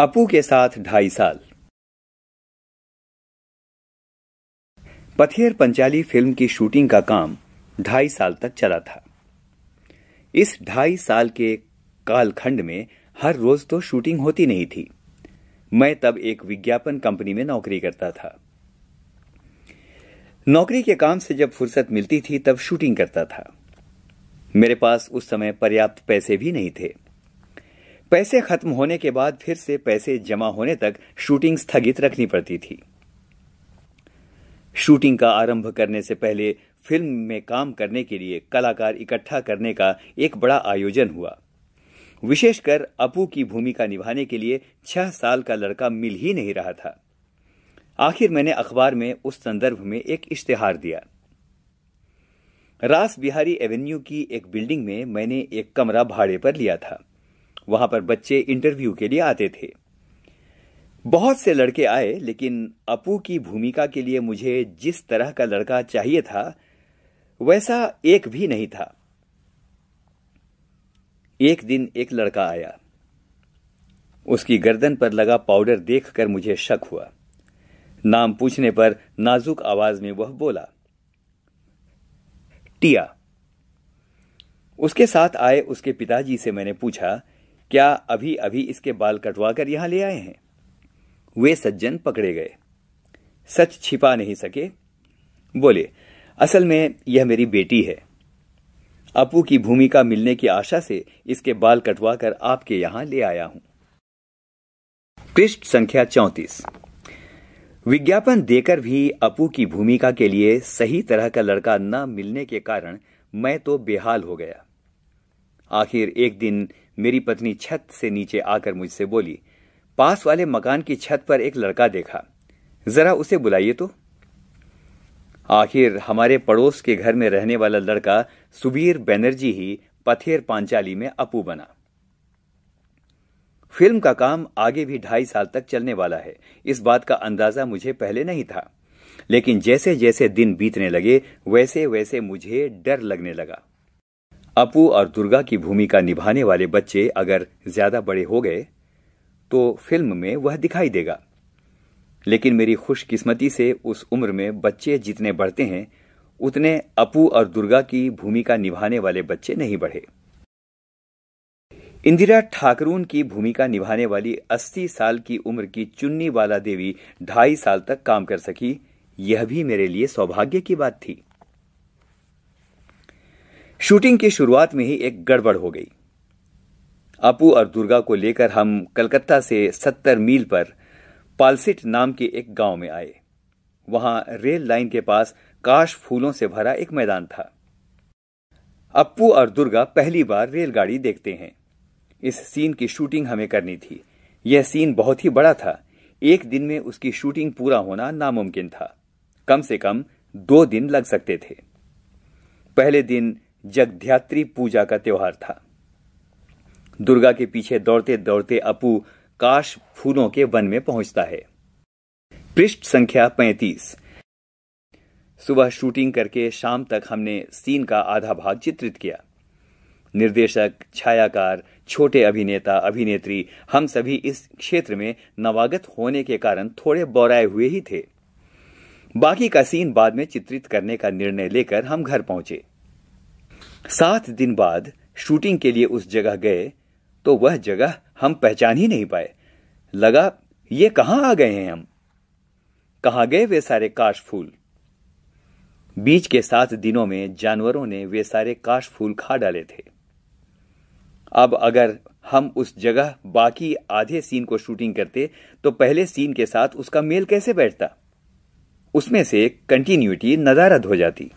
अपू के साथ ढाई साल पथियर पंचाली फिल्म की शूटिंग का काम ढाई साल तक चला था इस ढाई साल के कालखंड में हर रोज तो शूटिंग होती नहीं थी मैं तब एक विज्ञापन कंपनी में नौकरी करता था नौकरी के काम से जब फुर्सत मिलती थी तब शूटिंग करता था मेरे पास उस समय पर्याप्त पैसे भी नहीं थे पैसे खत्म होने के बाद फिर से पैसे जमा होने तक शूटिंग स्थगित रखनी पड़ती थी शूटिंग का आरंभ करने से पहले फिल्म में काम करने के लिए कलाकार इकट्ठा करने का एक बड़ा आयोजन हुआ विशेषकर अपू की भूमिका निभाने के लिए छह साल का लड़का मिल ही नहीं रहा था आखिर मैंने अखबार में उस संदर्भ में एक इश्तेहार दिया रास बिहारी एवेन्यू की एक बिल्डिंग में मैंने एक कमरा भाड़े पर लिया था वहां पर बच्चे इंटरव्यू के लिए आते थे बहुत से लड़के आए लेकिन अपू की भूमिका के लिए मुझे जिस तरह का लड़का चाहिए था वैसा एक भी नहीं था एक दिन एक लड़का आया उसकी गर्दन पर लगा पाउडर देखकर मुझे शक हुआ नाम पूछने पर नाजुक आवाज में वह बोला टिया उसके साथ आए उसके पिताजी से मैंने पूछा क्या अभी अभी इसके बाल कटवा कर यहां ले आए हैं वे सज्जन पकड़े गए सच छिपा नहीं सके बोले असल में यह मेरी बेटी है अपू की भूमिका मिलने की आशा से इसके बाल कटवा कर आपके यहां ले आया हूं पृष्ठ संख्या चौंतीस विज्ञापन देकर भी अपू की भूमिका के लिए सही तरह का लड़का न मिलने के कारण मैं तो बेहाल हो गया आखिर एक दिन मेरी पत्नी छत से नीचे आकर मुझसे बोली पास वाले मकान की छत पर एक लड़का देखा जरा उसे बुलाइए तो आखिर हमारे पड़ोस के घर में रहने वाला लड़का सुबीर बैनर्जी ही पथेर पांचाली में अपू बना फिल्म का काम आगे भी ढाई साल तक चलने वाला है इस बात का अंदाजा मुझे पहले नहीं था लेकिन जैसे जैसे दिन बीतने लगे वैसे वैसे मुझे डर लगने लगा अपू और दुर्गा की भूमिका निभाने वाले बच्चे अगर ज्यादा बड़े हो गए तो फिल्म में वह दिखाई देगा लेकिन मेरी खुशकिस्मती से उस उम्र में बच्चे जितने बढ़ते हैं उतने अपू और दुर्गा की भूमिका निभाने वाले बच्चे नहीं बढ़े इंदिरा ठाकरून की भूमिका निभाने वाली 80 साल की उम्र की चुन्नी वाला देवी ढाई साल तक काम कर सकी यह भी मेरे लिए सौभाग्य की बात थी शूटिंग की शुरुआत में ही एक गड़बड़ हो गई अपू और दुर्गा को लेकर हम कलकत्ता से सत्तर मील पर पालसिट नाम के एक गांव में आए वहां रेल लाइन के पास काश फूलों से भरा एक मैदान था अप्पू और दुर्गा पहली बार रेलगाड़ी देखते हैं इस सीन की शूटिंग हमें करनी थी यह सीन बहुत ही बड़ा था एक दिन में उसकी शूटिंग पूरा होना नामुमकिन था कम से कम दो दिन लग सकते थे पहले दिन जगध्यात्री पूजा का त्यौहार था दुर्गा के पीछे दौड़ते दौड़ते अपू काश फूलों के वन में पहुंचता है पृष्ठ संख्या पैंतीस सुबह शूटिंग करके शाम तक हमने सीन का आधा भाग चित्रित किया निर्देशक छायाकार छोटे अभिनेता अभिनेत्री हम सभी इस क्षेत्र में नवागत होने के कारण थोड़े बौराए हुए ही थे बाकी का सीन बाद में चित्रित करने का निर्णय लेकर हम घर पहुंचे सात दिन बाद शूटिंग के लिए उस जगह गए तो वह जगह हम पहचान ही नहीं पाए लगा ये कहां आ गए हैं हम कहा गए वे सारे काश फूल बीच के सात दिनों में जानवरों ने वे सारे काश फूल खा डाले थे अब अगर हम उस जगह बाकी आधे सीन को शूटिंग करते तो पहले सीन के साथ उसका मेल कैसे बैठता उसमें से कंटिन्यूटी नदारद हो जाती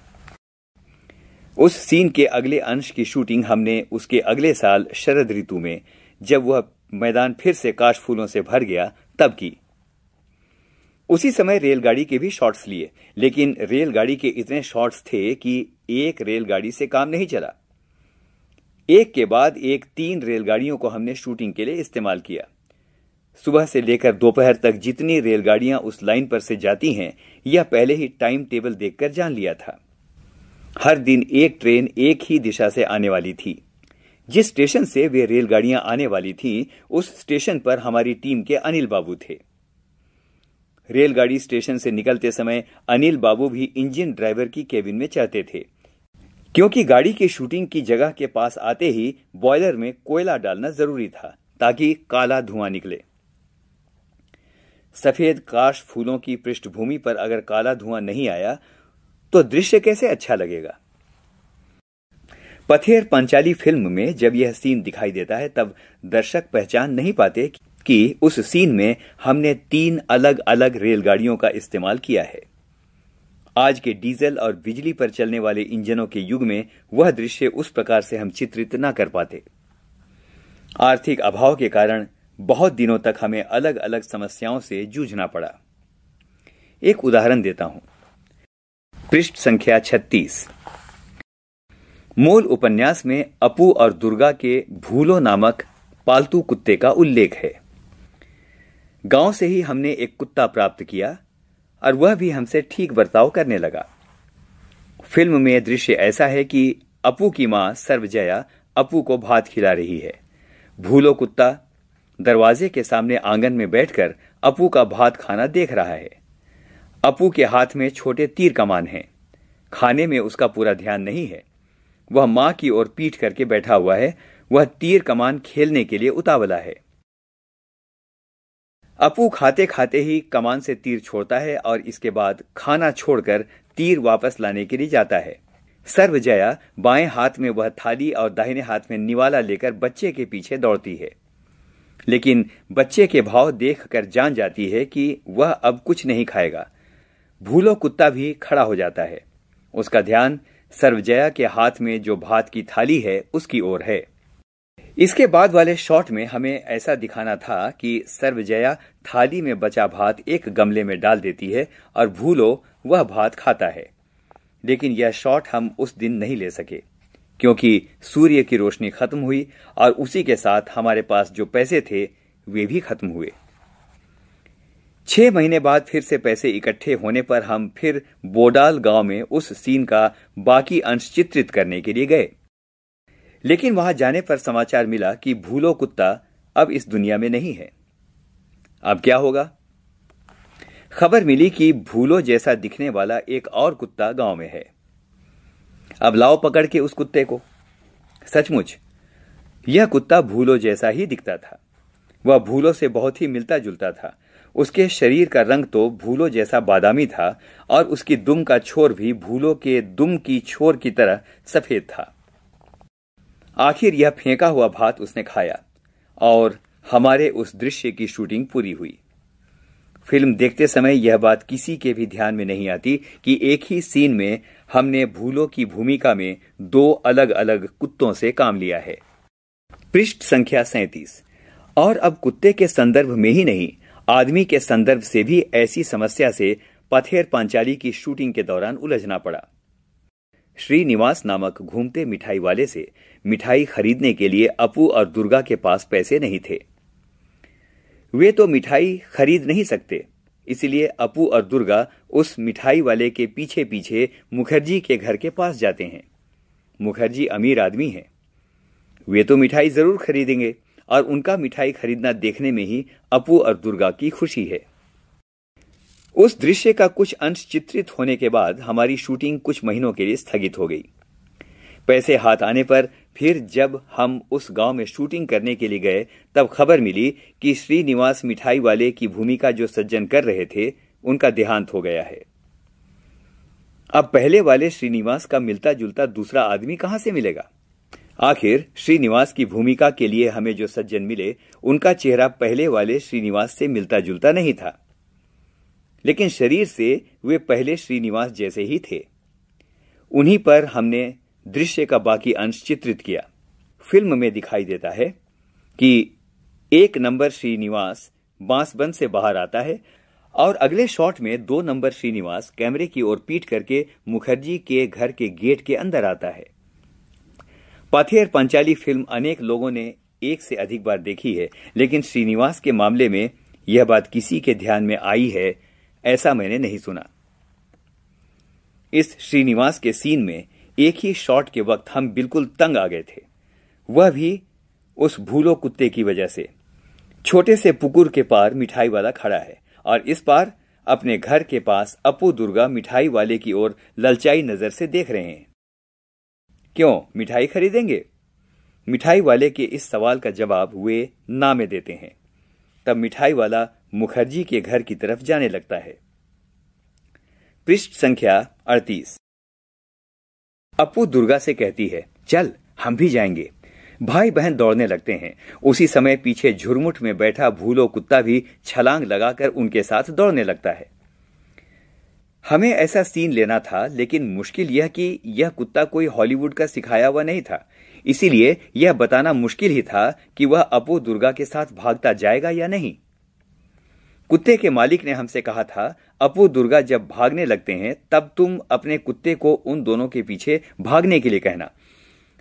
उस सीन के अगले अंश की शूटिंग हमने उसके अगले साल शरद ऋतु में जब वह मैदान फिर से काश फूलों से भर गया तब की उसी समय रेलगाड़ी के भी शॉट्स लिए लेकिन रेलगाड़ी के इतने शॉट्स थे कि एक रेलगाड़ी से काम नहीं चला एक के बाद एक तीन रेलगाड़ियों को हमने शूटिंग के लिए इस्तेमाल किया सुबह से लेकर दोपहर तक जितनी रेलगाड़ियां उस लाइन पर से जाती हैं यह पहले ही टाइम टेबल देखकर जान लिया था हर दिन एक ट्रेन एक ही दिशा से आने वाली थी जिस स्टेशन से वे रेलगाड़ियां आने वाली थीं उस स्टेशन पर हमारी टीम के अनिल बाबू थे रेलगाड़ी स्टेशन से निकलते समय अनिल बाबू भी इंजन ड्राइवर की केबिन में चाहते थे क्योंकि गाड़ी की शूटिंग की जगह के पास आते ही बॉयलर में कोयला डालना जरूरी था ताकि काला धुआं निकले सफेद काश फूलों की पृष्ठभूमि पर अगर काला धुआं नहीं आया तो दृश्य कैसे अच्छा लगेगा पथेर पंचाली फिल्म में जब यह सीन दिखाई देता है तब दर्शक पहचान नहीं पाते कि उस सीन में हमने तीन अलग अलग रेलगाड़ियों का इस्तेमाल किया है आज के डीजल और बिजली पर चलने वाले इंजनों के युग में वह दृश्य उस प्रकार से हम चित्रित न कर पाते आर्थिक अभाव के कारण बहुत दिनों तक हमें अलग अलग समस्याओं से जूझना पड़ा एक उदाहरण देता हूं पृष्ठ संख्या 36 मूल उपन्यास में अपू और दुर्गा के भूलो नामक पालतू कुत्ते का उल्लेख है गांव से ही हमने एक कुत्ता प्राप्त किया और वह भी हमसे ठीक बर्ताव करने लगा फिल्म में दृश्य ऐसा है कि अपू की मां सर्वजया अपू को भात खिला रही है भूलो कुत्ता दरवाजे के सामने आंगन में बैठकर अपू का भात खाना देख रहा है अपू के हाथ में छोटे तीर कमान है खाने में उसका पूरा ध्यान नहीं है वह मां की ओर पीठ करके बैठा हुआ है वह तीर कमान खेलने के लिए उतावला है अपू खाते खाते ही कमान से तीर छोड़ता है और इसके बाद खाना छोड़कर तीर वापस लाने के लिए जाता है सर्वजया बाएं हाथ में वह थाली और दाहिने हाथ में निवाला लेकर बच्चे के पीछे दौड़ती है लेकिन बच्चे के भाव देखकर जान जाती है कि वह अब कुछ नहीं खाएगा भूलो कुत्ता भी खड़ा हो जाता है उसका ध्यान सर्वजया के हाथ में जो भात की थाली है उसकी ओर है इसके बाद वाले शॉट में हमें ऐसा दिखाना था कि सर्वजया थाली में बचा भात एक गमले में डाल देती है और भूलो वह भात खाता है लेकिन यह शॉट हम उस दिन नहीं ले सके क्योंकि सूर्य की रोशनी खत्म हुई और उसी के साथ हमारे पास जो पैसे थे वे भी खत्म हुए छह महीने बाद फिर से पैसे इकट्ठे होने पर हम फिर बोडाल गांव में उस सीन का बाकी अंश चित्रित करने के लिए गए लेकिन वहां जाने पर समाचार मिला कि भूलो कुत्ता अब इस दुनिया में नहीं है अब क्या होगा खबर मिली कि भूलो जैसा दिखने वाला एक और कुत्ता गांव में है अब लाओ पकड़ के उस कुत्ते को सचमुच यह कुत्ता भूलो जैसा ही दिखता था वह भूलो से बहुत ही मिलता जुलता था उसके शरीर का रंग तो भूलो जैसा बादामी था और उसकी दुम का छोर भी भूलो के दुम की छोर की तरह सफेद था आखिर यह फेंका हुआ भात उसने खाया और हमारे उस दृश्य की शूटिंग पूरी हुई फिल्म देखते समय यह बात किसी के भी ध्यान में नहीं आती कि एक ही सीन में हमने भूलो की भूमिका में दो अलग अलग कुत्तों से काम लिया है पृष्ठ संख्या सैतीस और अब कुत्ते के संदर्भ में ही नहीं आदमी के संदर्भ से भी ऐसी समस्या से पथेर पांचाली की शूटिंग के दौरान उलझना पड़ा श्रीनिवास नामक घूमते मिठाई वाले से मिठाई खरीदने के लिए अपू और दुर्गा के पास पैसे नहीं थे वे तो मिठाई खरीद नहीं सकते इसलिए अपू और दुर्गा उस मिठाई वाले के पीछे पीछे मुखर्जी के घर के पास जाते हैं मुखर्जी अमीर आदमी है वे तो मिठाई जरूर खरीदेंगे और उनका मिठाई खरीदना देखने में ही अपू और दुर्गा की खुशी है उस दृश्य का कुछ अंश चित्रित होने के बाद हमारी शूटिंग कुछ महीनों के लिए स्थगित हो गई पैसे हाथ आने पर फिर जब हम उस गांव में शूटिंग करने के लिए गए तब खबर मिली कि श्रीनिवास मिठाई वाले की भूमिका जो सज्जन कर रहे थे उनका देहांत हो गया है अब पहले वाले श्रीनिवास का मिलता जुलता दूसरा आदमी कहां से मिलेगा आखिर श्रीनिवास की भूमिका के लिए हमें जो सज्जन मिले उनका चेहरा पहले वाले श्रीनिवास से मिलता जुलता नहीं था लेकिन शरीर से वे पहले श्रीनिवास जैसे ही थे उन्हीं पर हमने दृश्य का बाकी अंश चित्रित किया फिल्म में दिखाई देता है कि एक नंबर श्रीनिवास बांसबंद से बाहर आता है और अगले शॉट में दो नंबर श्रीनिवास कैमरे की ओर पीट करके मुखर्जी के घर के गेट के अंदर आता है पाथेर पंचाली फिल्म अनेक लोगों ने एक से अधिक बार देखी है लेकिन श्रीनिवास के मामले में यह बात किसी के ध्यान में आई है ऐसा मैंने नहीं सुना इस श्रीनिवास के सीन में एक ही शॉट के वक्त हम बिल्कुल तंग आ गए थे वह भी उस भूलो कुत्ते की वजह से छोटे से पुकुर के पार मिठाई वाला खड़ा है और इस पार अपने घर के पास अपू दुर्गा मिठाई वाले की ओर ललचाई नजर से देख रहे हैं क्यों मिठाई खरीदेंगे मिठाई वाले के इस सवाल का जवाब वे ना में देते हैं तब मिठाई वाला मुखर्जी के घर की तरफ जाने लगता है पृष्ठ संख्या अड़तीस अपू दुर्गा से कहती है चल हम भी जाएंगे भाई बहन दौड़ने लगते हैं उसी समय पीछे झुरमुट में बैठा भूलो कुत्ता भी छलांग लगाकर उनके साथ दौड़ने लगता है हमें ऐसा सीन लेना था लेकिन मुश्किल यह कि यह कुत्ता कोई हॉलीवुड का सिखाया हुआ नहीं था इसीलिए यह बताना मुश्किल ही था कि वह अपो दुर्गा के साथ भागता जाएगा या नहीं कुत्ते के मालिक ने हमसे कहा था अपो दुर्गा जब भागने लगते हैं तब तुम अपने कुत्ते को उन दोनों के पीछे भागने के लिए कहना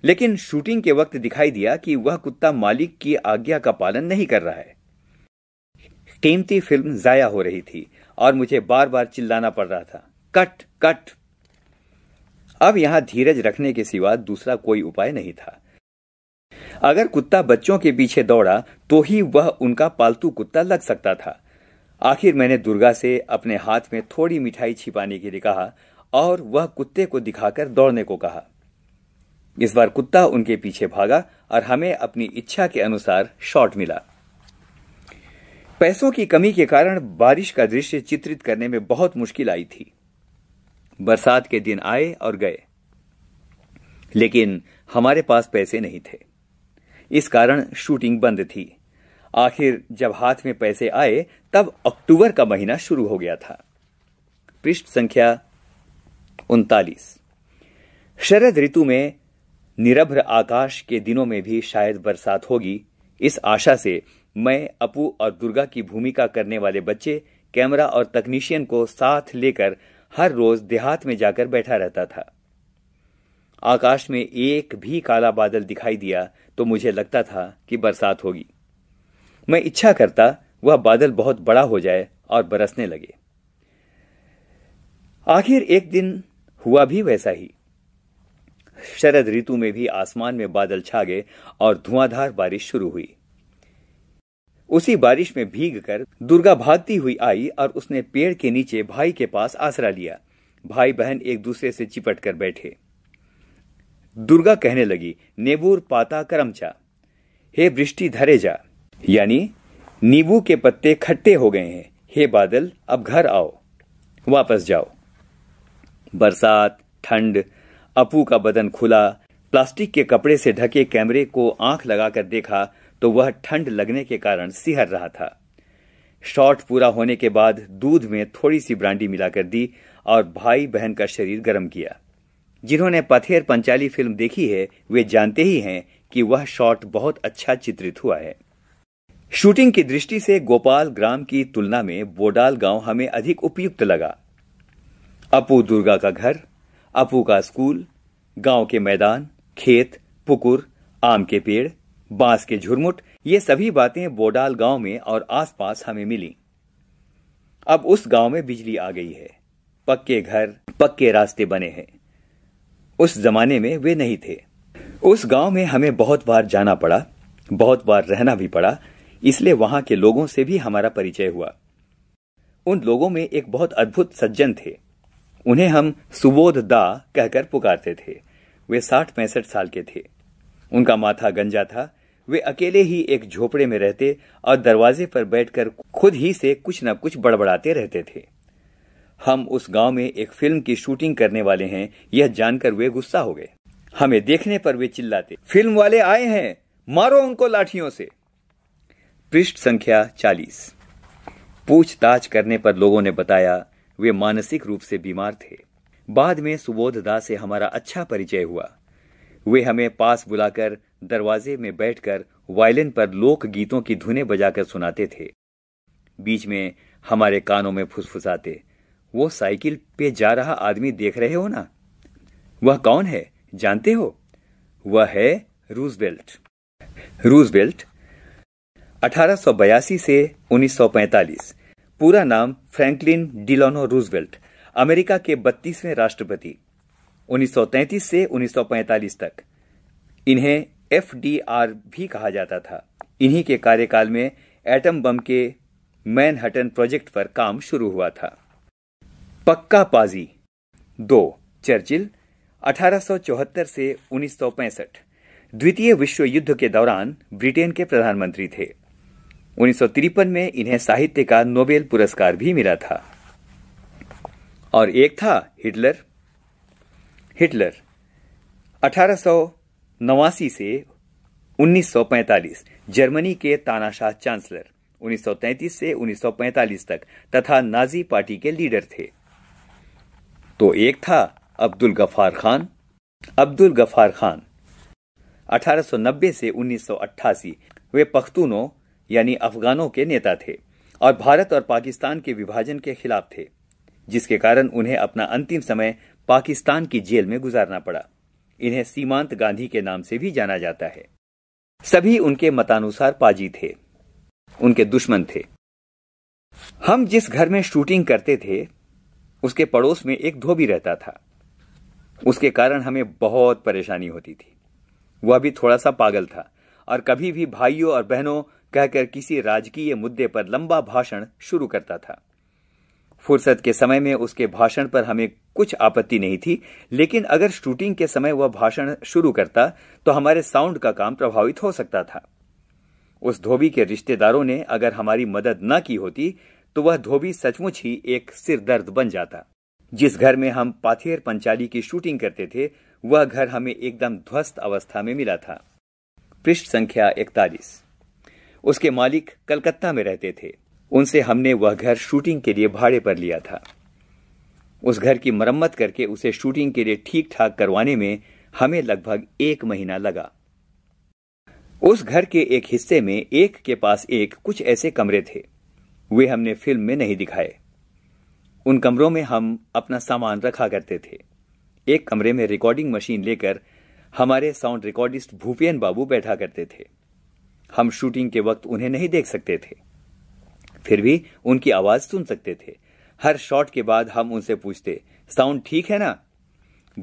लेकिन शूटिंग के वक्त दिखाई दिया कि वह कुत्ता मालिक की आज्ञा का पालन नहीं कर रहा है कीमती फिल्म जाया हो रही थी और मुझे बार बार चिल्लाना पड़ रहा था कट कट अब यहां धीरज रखने के सिवा दूसरा कोई उपाय नहीं था अगर कुत्ता बच्चों के पीछे दौड़ा तो ही वह उनका पालतू कुत्ता लग सकता था आखिर मैंने दुर्गा से अपने हाथ में थोड़ी मिठाई छिपाने के लिए कहा और वह कुत्ते को दिखाकर दौड़ने को कहा इस बार कुत्ता उनके पीछे भागा और हमें अपनी इच्छा के अनुसार शॉट मिला पैसों की कमी के कारण बारिश का दृश्य चित्रित करने में बहुत मुश्किल आई थी बरसात के दिन आए और गए लेकिन हमारे पास पैसे नहीं थे इस कारण शूटिंग बंद थी आखिर जब हाथ में पैसे आए तब अक्टूबर का महीना शुरू हो गया था पृष्ठ संख्या उनतालीस शरद ऋतु में निरभ्र आकाश के दिनों में भी शायद बरसात होगी इस आशा से मैं अपू और दुर्गा की भूमिका करने वाले बच्चे कैमरा और तकनीशियन को साथ लेकर हर रोज देहात में जाकर बैठा रहता था आकाश में एक भी काला बादल दिखाई दिया तो मुझे लगता था कि बरसात होगी मैं इच्छा करता वह बादल बहुत बड़ा हो जाए और बरसने लगे आखिर एक दिन हुआ भी वैसा ही शरद ऋतु में भी आसमान में बादल छा गए और धुआंधार बारिश शुरू हुई उसी बारिश में भीग कर दुर्गा भागती हुई आई और उसने पेड़ के नीचे भाई के पास आसरा लिया भाई बहन एक दूसरे से चिपट कर बैठे दुर्गा कहने लगी नेबूर पाता करमचा हे वृष्टि धरे जा यानी नींबू के पत्ते खट्टे हो गए हैं हे बादल अब घर आओ वापस जाओ बरसात ठंड अपू का बदन खुला प्लास्टिक के कपड़े से ढके कैमरे को आंख लगाकर देखा तो वह ठंड लगने के कारण सिहर रहा था शॉट पूरा होने के बाद दूध में थोड़ी सी ब्रांडी मिलाकर दी और भाई बहन का शरीर गर्म किया जिन्होंने पथेर पंचाली फिल्म देखी है वे जानते ही हैं कि वह शॉट बहुत अच्छा चित्रित हुआ है शूटिंग की दृष्टि से गोपाल ग्राम की तुलना में बोडाल गांव हमें अधिक उपयुक्त लगा अपू दुर्गा का घर अपू का स्कूल गांव के मैदान खेत पुकुर आम के पेड़ बांस के झुरमुट ये सभी बातें बोडाल गांव में और आसपास हमें मिली अब उस गांव में बिजली आ गई है पक्के घर पक्के रास्ते बने हैं उस जमाने में वे नहीं थे उस गांव में हमें बहुत बार जाना पड़ा बहुत बार रहना भी पड़ा इसलिए वहां के लोगों से भी हमारा परिचय हुआ उन लोगों में एक बहुत अद्भुत सज्जन थे उन्हें हम सुबोध दा कहकर पुकारते थे वे साठ पैंसठ साल के थे उनका माथा गंजा था वे अकेले ही एक झोपड़े में रहते और दरवाजे पर बैठकर खुद ही से कुछ न कुछ बड़बड़ाते रहते थे हम उस गांव में एक फिल्म की शूटिंग करने वाले हैं यह जानकर वे गुस्सा हो गए हमें देखने पर वे चिल्लाते फिल्म वाले आए हैं मारो उनको लाठियों से पृष्ठ संख्या चालीस पूछताछ करने पर लोगों ने बताया वे मानसिक रूप से बीमार थे बाद में सुबोध दास से हमारा अच्छा परिचय हुआ वे हमें पास बुलाकर दरवाजे में बैठकर वायलिन पर लोक गीतों की धुनें बजाकर सुनाते थे बीच में हमारे कानों में फुसफुसाते वो साइकिल पे जा रहा आदमी देख रहे हो ना वह कौन है जानते हो वह है रूजबेल्ट रूजबेल्ट 1882 से 1945 पूरा नाम फ्रैंकलिन डिलोनो रूजबेल्ट अमेरिका के 32वें राष्ट्रपति 1933 से 1945 तक इन्हें एफ भी कहा जाता था इन्हीं के कार्यकाल में एटम बम के मैनहटन प्रोजेक्ट पर काम शुरू हुआ था पक्का पाजी दो चर्चिल 1874 से 1965 द्वितीय विश्व युद्ध के दौरान ब्रिटेन के प्रधानमंत्री थे उन्नीस में इन्हें साहित्य का नोबेल पुरस्कार भी मिला था और एक था हिटलर हिटलर नवासी से 1945 जर्मनी के तानाशाह चांसलर 1933 से 1945 तक तथा नाजी पार्टी के लीडर थे तो एक था अब्दुल गफार खान अब्दुल गफार खान 1890 से 1988 वे पख्तूनों यानी अफगानों के नेता थे और भारत और पाकिस्तान के विभाजन के खिलाफ थे जिसके कारण उन्हें अपना अंतिम समय पाकिस्तान की जेल में गुजारना पड़ा इन्हें सीमांत गांधी के नाम से भी जाना जाता है सभी उनके मतानुसार पाजी थे उनके दुश्मन थे हम जिस घर में शूटिंग करते थे उसके पड़ोस में एक धोबी रहता था उसके कारण हमें बहुत परेशानी होती थी वह भी थोड़ा सा पागल था और कभी भी भाइयों और बहनों कहकर किसी राजकीय मुद्दे पर लंबा भाषण शुरू करता था फुर्सत के समय में उसके भाषण पर हमें कुछ आपत्ति नहीं थी लेकिन अगर शूटिंग के समय वह भाषण शुरू करता तो हमारे साउंड का काम प्रभावित हो सकता था उस धोबी के रिश्तेदारों ने अगर हमारी मदद न की होती तो वह धोबी सचमुच ही एक सिरदर्द बन जाता जिस घर में हम पाथेर पंचाली की शूटिंग करते थे वह घर हमें एकदम ध्वस्त अवस्था में मिला था पृष्ठ संख्या इकतालीस उसके मालिक कलकत्ता में रहते थे उनसे हमने वह घर शूटिंग के लिए भाड़े पर लिया था उस घर की मरम्मत करके उसे शूटिंग के लिए ठीक ठाक करवाने में हमें लगभग एक महीना लगा उस घर के एक हिस्से में एक के पास एक कुछ ऐसे कमरे थे वे हमने फिल्म में नहीं दिखाए उन कमरों में हम अपना सामान रखा करते थे एक कमरे में रिकॉर्डिंग मशीन लेकर हमारे साउंड रिकॉर्डिस्ट भूपेन बाबू बैठा करते थे हम शूटिंग के वक्त उन्हें नहीं देख सकते थे फिर भी उनकी आवाज सुन सकते थे हर शॉट के बाद हम उनसे पूछते साउंड ठीक है ना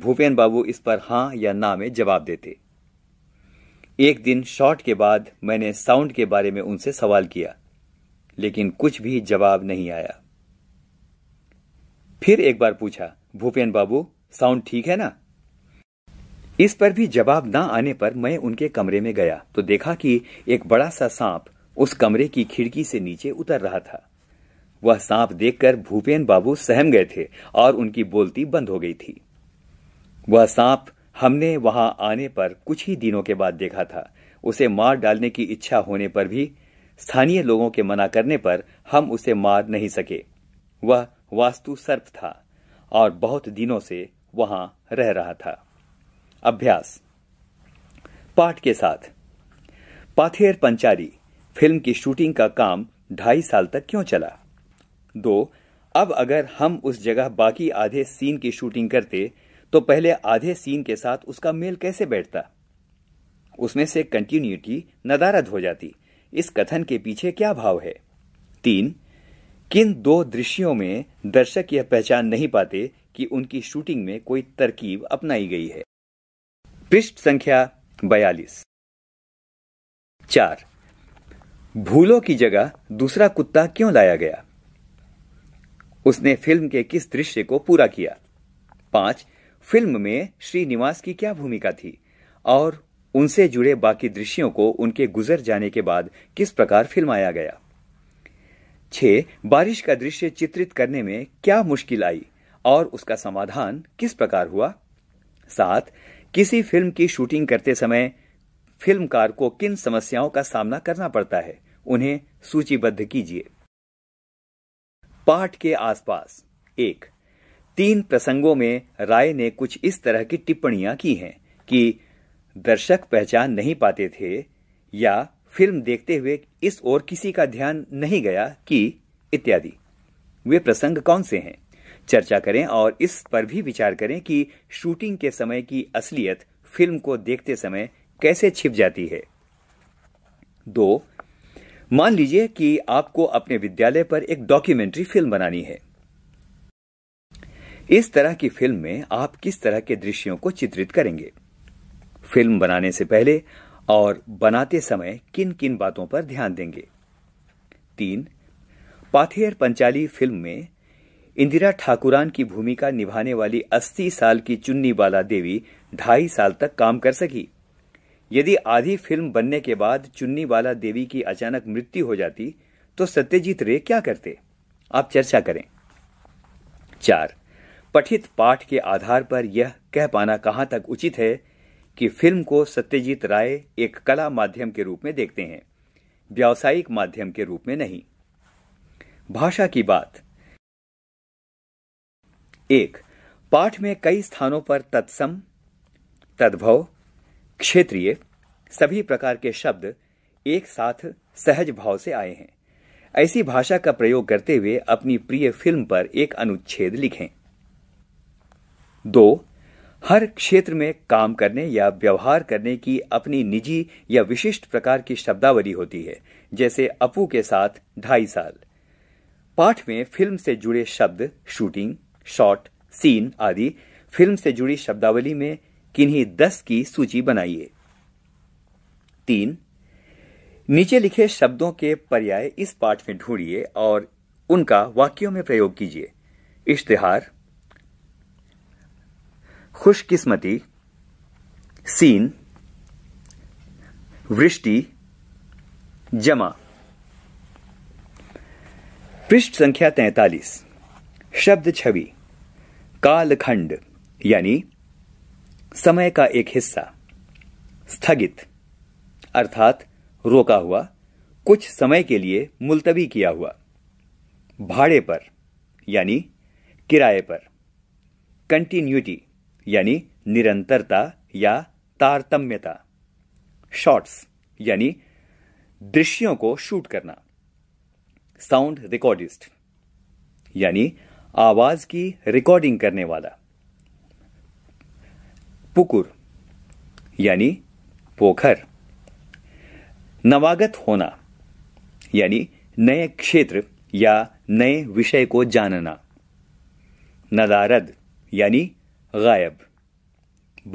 भूपेन बाबू इस पर हां या ना में जवाब देते एक दिन शॉट के बाद मैंने साउंड के बारे में उनसे सवाल किया लेकिन कुछ भी जवाब नहीं आया फिर एक बार पूछा भूपेन बाबू साउंड ठीक है ना इस पर भी जवाब ना आने पर मैं उनके कमरे में गया तो देखा कि एक बड़ा सा सांप उस कमरे की खिड़की से नीचे उतर रहा था वह सांप देखकर भूपेन बाबू सहम गए थे और उनकी बोलती बंद हो गई थी वह सांप हमने वहां आने पर कुछ ही दिनों के बाद देखा था उसे मार डालने की इच्छा होने पर भी स्थानीय लोगों के मना करने पर हम उसे मार नहीं सके वह वास्तु सर्प था और बहुत दिनों से वहां रह रहा था अभ्यास पाठ के साथ पाथेर पंचारी फिल्म की शूटिंग का काम ढाई साल तक क्यों चला दो अब अगर हम उस जगह बाकी आधे सीन की शूटिंग करते तो पहले आधे सीन के साथ उसका मेल कैसे बैठता उसमें से कंटिन्यूटी नदारद हो जाती इस कथन के पीछे क्या भाव है तीन किन दो दृश्यों में दर्शक यह पहचान नहीं पाते कि उनकी शूटिंग में कोई तरकीब अपनाई गई है पृष्ठ संख्या बयालीस चार भूलों की जगह दूसरा कुत्ता क्यों लाया गया उसने फिल्म के किस दृश्य को पूरा किया पांच फिल्म में श्रीनिवास की क्या भूमिका थी और उनसे जुड़े बाकी दृश्यों को उनके गुजर जाने के बाद किस प्रकार फिल्माया गया छह बारिश का दृश्य चित्रित करने में क्या मुश्किल आई और उसका समाधान किस प्रकार हुआ सात किसी फिल्म की शूटिंग करते समय फिल्मकार को किन समस्याओं का सामना करना पड़ता है उन्हें सूचीबद्ध कीजिए पाठ के आसपास एक तीन प्रसंगों में राय ने कुछ इस तरह की टिप्पणियां की हैं कि दर्शक पहचान नहीं पाते थे या फिल्म देखते हुए इस ओर किसी का ध्यान नहीं गया कि इत्यादि वे प्रसंग कौन से हैं चर्चा करें और इस पर भी विचार करें कि शूटिंग के समय की असलियत फिल्म को देखते समय कैसे छिप जाती है दो मान लीजिए कि आपको अपने विद्यालय पर एक डॉक्यूमेंट्री फिल्म बनानी है इस तरह की फिल्म में आप किस तरह के दृश्यों को चित्रित करेंगे फिल्म बनाने से पहले और बनाते समय किन किन बातों पर ध्यान देंगे तीन पाथेर पंचाली फिल्म में इंदिरा ठाकुरान की भूमिका निभाने वाली 80 साल की चुन्नी बाला देवी ढाई साल तक काम कर सकी यदि आधी फिल्म बनने के बाद चुन्नी वाला देवी की अचानक मृत्यु हो जाती तो सत्यजीत रे क्या करते आप चर्चा करें चार पठित पाठ के आधार पर यह कह पाना कहां तक उचित है कि फिल्म को सत्यजीत राय एक कला माध्यम के रूप में देखते हैं व्यावसायिक माध्यम के रूप में नहीं भाषा की बात एक पाठ में कई स्थानों पर तत्सम तद्भव क्षेत्रीय सभी प्रकार के शब्द एक साथ सहज भाव से आए हैं ऐसी भाषा का प्रयोग करते हुए अपनी प्रिय फिल्म पर एक अनुच्छेद लिखें दो हर क्षेत्र में काम करने या व्यवहार करने की अपनी निजी या विशिष्ट प्रकार की शब्दावली होती है जैसे अपू के साथ ढाई साल पाठ में फिल्म से जुड़े शब्द शूटिंग शॉट सीन आदि फिल्म से जुड़ी शब्दावली में किन्हीं दस की सूची बनाइए तीन नीचे लिखे शब्दों के पर्याय इस पाठ में ढूंढिए और उनका वाक्यों में प्रयोग कीजिए इश्तिहार खुशकिस्मती सीन वृष्टि जमा पृष्ठ संख्या तैतालीस शब्द छवि कालखंड यानी समय का एक हिस्सा स्थगित अर्थात रोका हुआ कुछ समय के लिए मुलतवी किया हुआ भाड़े पर यानी किराए पर कंटिन्यूटी यानी निरंतरता या तारतम्यता शॉट्स यानी दृश्यों को शूट करना साउंड रिकॉर्डिस्ट यानी आवाज की रिकॉर्डिंग करने वाला पुकुर यानी पोखर नवागत होना यानी नए क्षेत्र या नए विषय को जानना नदारद यानी गायब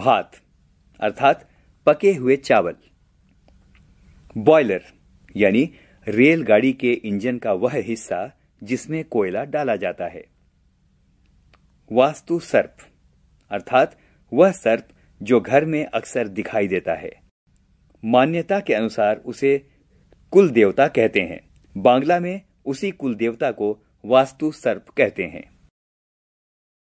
भात अर्थात पके हुए चावल बॉयलर यानी रेलगाड़ी के इंजन का वह हिस्सा जिसमें कोयला डाला जाता है वास्तु सर्प अर्थात वह सर्प जो घर में अक्सर दिखाई देता है मान्यता के अनुसार उसे कुल देवता कहते हैं बांग्ला में उसी कुल देवता को वास्तु सर्प कहते हैं